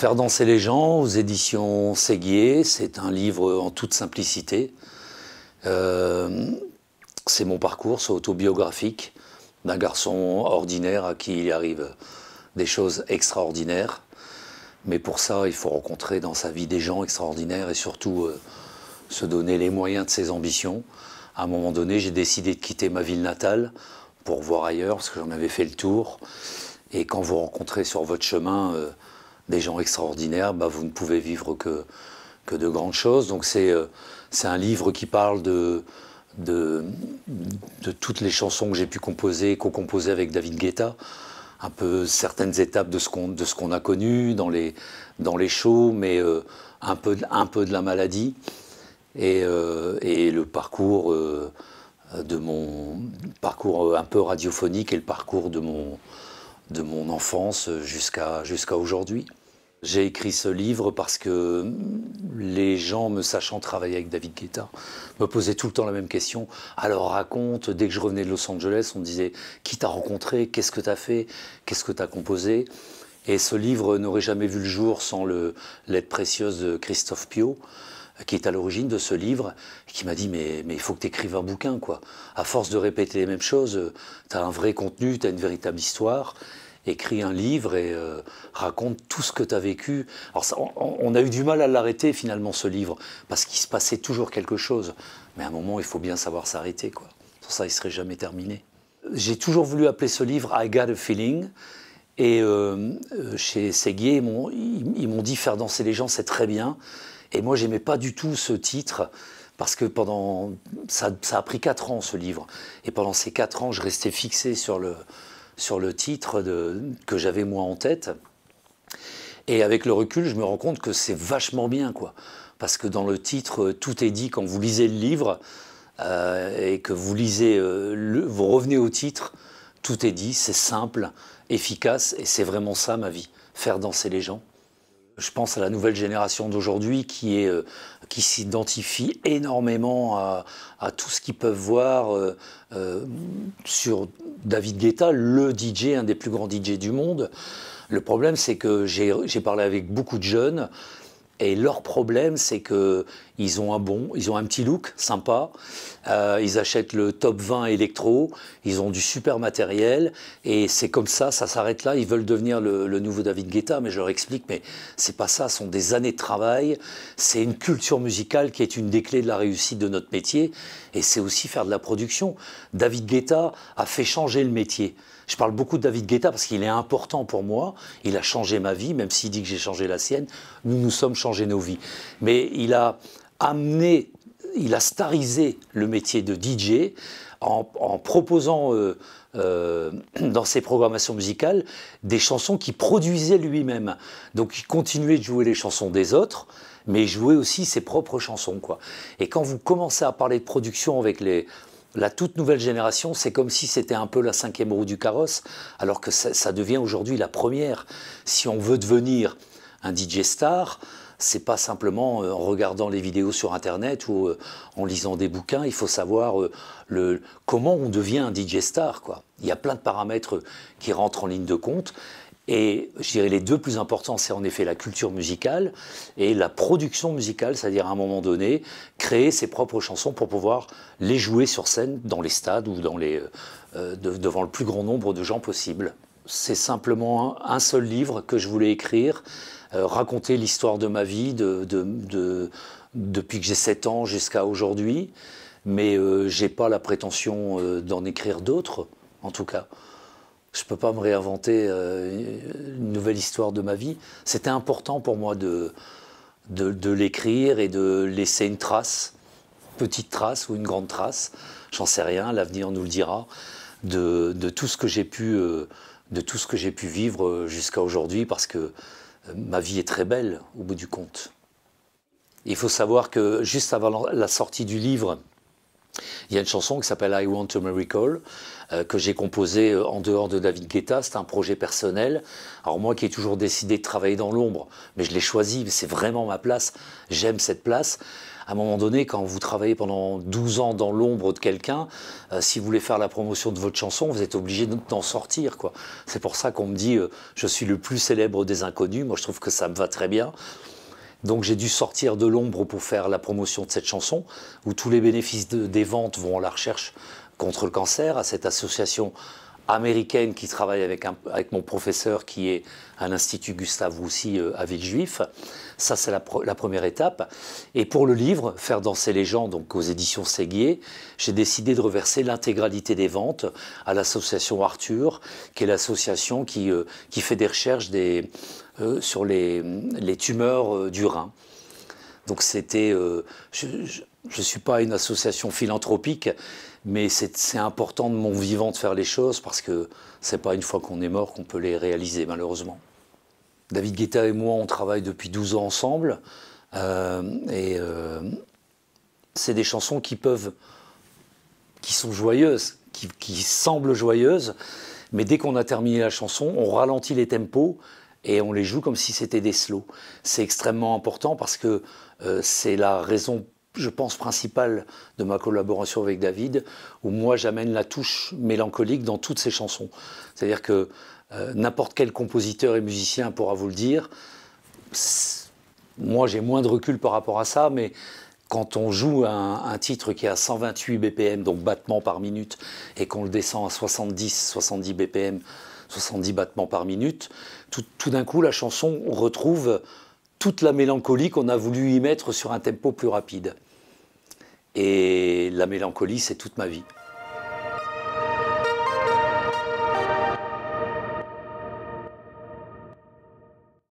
Faire danser les gens aux éditions Séguier, c'est un livre en toute simplicité. Euh, c'est mon parcours, autobiographique d'un garçon ordinaire à qui il arrive des choses extraordinaires. Mais pour ça, il faut rencontrer dans sa vie des gens extraordinaires et surtout euh, se donner les moyens de ses ambitions. À un moment donné, j'ai décidé de quitter ma ville natale pour voir ailleurs, parce que j'en avais fait le tour. Et quand vous rencontrez sur votre chemin euh, des gens extraordinaires, bah, vous ne pouvez vivre que, de grandes choses. Donc c'est euh, un livre qui parle de, toutes les chansons que j'ai pu composer, co-composer avec David Guetta un peu certaines étapes de ce qu'on a connu dans les shows, mais euh, un peu de la maladie et, euh, le parcours de mon parcours un peu radiophonique et le parcours de mon enfance jusqu'à aujourd'hui. J'ai écrit ce livre parce que mm, les gens, me sachant travailler avec David Guetta, me posaient tout le temps la même question. Alors raconte, dès que je revenais de Los Angeles, on me disait Qui t'a rencontré Qu'est-ce que t'as fait Qu'est-ce que t'as composé Et ce livre n'aurait jamais vu le jour sans l'aide précieuse de Christophe Pio qui est à l'origine de ce livre, qui m'a dit mais, il faut que t'écrives un bouquin quoi. À force de répéter les mêmes choses, euh, t'as un vrai contenu, t'as une véritable histoire écris un livre et euh, raconte tout ce que tu as vécu. Alors on, a eu du mal à l'arrêter finalement ce livre, parce qu'il se passait toujours quelque chose. Mais à un moment, il faut bien savoir s'arrêter. quoi. Pour ça, il serait jamais terminé. J'ai toujours voulu appeler ce livre I Got a Feeling. Et euh, euh, chez Séguier, ils m'ont, dit faire danser les gens, c'est très bien. Et moi, j'aimais pas du tout ce titre parce que pendant ça, ça, a pris quatre ans ce livre et pendant ces quatre ans je restais fixé sur le sur le titre que j'avais moi en tête. Et avec le recul, je me rends compte que c'est vachement bien, quoi. Parce que dans le titre, euh, tout est dit quand vous lisez le livre euh, et que vous lisez, euh, vous revenez au titre, tout est dit, c'est simple, efficace, et c'est vraiment ça ma vie, faire danser les gens je pense à la nouvelle génération d'aujourd'hui qui est euh, qui s'identifie énormément à, tout ce qu'ils peuvent voir euh, euh, sur David Guetta, le DJ, un des plus grands DJ du monde. Le problème, c'est que j'ai parlé avec beaucoup de jeunes et leur problème, c'est que ils ont un bon, ils ont un petit look sympa. Euh, ils achètent le top 20 électro. Ils ont du super matériel. Et c'est comme ça, ça s'arrête là. Ils veulent devenir le, le, nouveau David Guetta, mais je leur explique, mais c'est pas ça. Ce sont des années de travail. C'est une culture musicale qui est une des clés de la réussite de notre métier. Et c'est aussi faire de la production. David Guetta a fait changer le métier. Je parle beaucoup de David Guetta parce qu'il est important pour moi. Il a changé ma vie, même s'il dit que j'ai changé la sienne. Nous nous sommes changés nos vies. Mais il a amené, il a starisé le métier de DJ en, proposant euh, euh, dans ses programmations musicales des chansons qu'il produisait lui-même. Donc il continuait de jouer les chansons des autres, mais il jouait aussi ses propres chansons. Quoi. Et quand vous commencez à parler de production avec les, la toute nouvelle génération, c'est comme si c'était un peu la cinquième roue du carrosse, alors que ça devient aujourd'hui la première. Si on veut devenir un DJ star, c'est pas simplement euh, en regardant les vidéos sur Internet ou euh, en lisant des bouquins. Il faut savoir euh, le, comment on devient un DJ star. Quoi. Il y a plein de paramètres qui rentrent en ligne de compte. Et je dirais les deux plus importants, c'est en effet la culture musicale et la production musicale, c'est-à-dire à un moment donné, créer ses propres chansons pour pouvoir les jouer sur scène dans les stades ou dans les, devant le plus grand nombre de gens possible. C'est simplement un seul livre que je voulais écrire euh, raconter l'histoire de ma vie depuis que j'ai 7 ans jusqu'à aujourd'hui. Mais euh, j'ai pas la prétention euh, d'en écrire d'autres, en tout cas. Je ne peux pas me réinventer une nouvelle histoire de ma vie. C'était important pour moi de, l'écrire et de laisser une trace, petite trace ou une grande trace, j'en sais rien, l'avenir nous le dira, de, tout ce que j'ai pu, de tout ce que j'ai pu vivre jusqu'à aujourd'hui, parce que ma vie est très belle au bout du compte. Il faut savoir que juste avant la sortie du livre, il y a une chanson qui s'appelle I Want to Miracle euh, que j'ai composée euh, en dehors de David Guetta. C'est un projet personnel. Alors moi qui ai toujours décidé de travailler dans l'ombre, mais je l'ai choisi, c'est vraiment ma place. J'aime cette place à un moment donné, quand vous travaillez pendant 12 ans dans l'ombre de quelqu'un, euh, si vous voulez faire la promotion de votre chanson, vous êtes obligé d'en sortir. quoi. C'est pour ça qu'on me dit euh, je suis le plus célèbre des inconnus. Moi, je trouve que ça me va très bien. Donc j'ai dû sortir de l'ombre pour faire la promotion de cette chanson, où tous les bénéfices des ventes vont à la recherche contre le cancer, à cette association américaine qui travaille avec, mon professeur qui est à l'Institut Gustave Roussy euh, à Villejuif. Ça, c'est la, première étape. Et pour le livre, Faire danser les gens, donc aux éditions Séguier, j'ai décidé de reverser l'intégralité des ventes à l'association Arthur, qui est l'association qui, euh, qui fait des recherches euh, sur les, tumeurs du rein. Donc c'était, je ne suis pas une association philanthropique, mais c'est important de mon vivant de faire les choses parce que c'est pas une fois qu'on est mort qu'on peut les réaliser, malheureusement. David Guetta et moi, on travaille depuis 12 ans ensemble. Euh, et euh, c'est des chansons qui peuvent. qui sont joyeuses, qui, semblent joyeuses. Mais dès qu'on a terminé la chanson, on ralentit les tempos et on les joue comme si c'était des slows. C'est extrêmement important parce que euh, c'est la raison je pense, principal de ma collaboration avec David, où moi j'amène la touche mélancolique dans toutes ses chansons. C'est-à-dire que euh, n'importe quel compositeur et musicien pourra vous le dire. Moi j'ai moins de recul par rapport à ça, mais quand on joue un, titre qui est à 128 BPM, donc battements par minute, et qu'on le descend à 70, 70 BPM, 70 battements par minute, tout d'un coup la chanson retrouve toute la mélancolie qu'on a voulu y mettre sur un tempo plus rapide. Et la mélancolie, c'est toute ma vie.